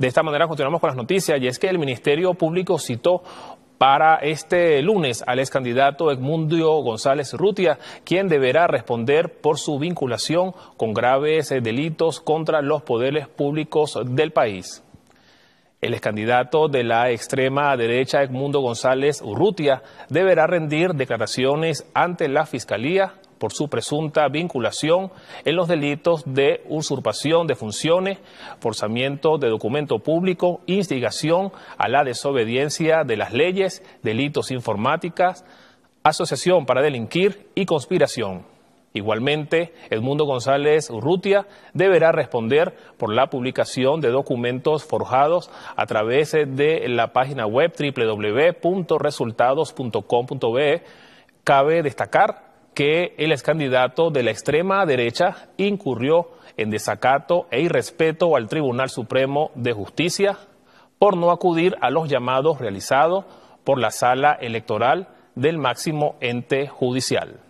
De esta manera continuamos con las noticias y es que el Ministerio Público citó para este lunes al ex candidato Edmundio González Rutia, quien deberá responder por su vinculación con graves eh, delitos contra los poderes públicos del país. El ex candidato de la extrema derecha Edmundo González Urrutia deberá rendir declaraciones ante la Fiscalía por su presunta vinculación en los delitos de usurpación de funciones, forzamiento de documento público, instigación a la desobediencia de las leyes, delitos informáticas, asociación para delinquir y conspiración. Igualmente, Edmundo González Urrutia deberá responder por la publicación de documentos forjados a través de la página web www.resultados.com.be. Cabe destacar que el ex candidato de la extrema derecha incurrió en desacato e irrespeto al Tribunal Supremo de Justicia por no acudir a los llamados realizados por la sala electoral del máximo ente judicial.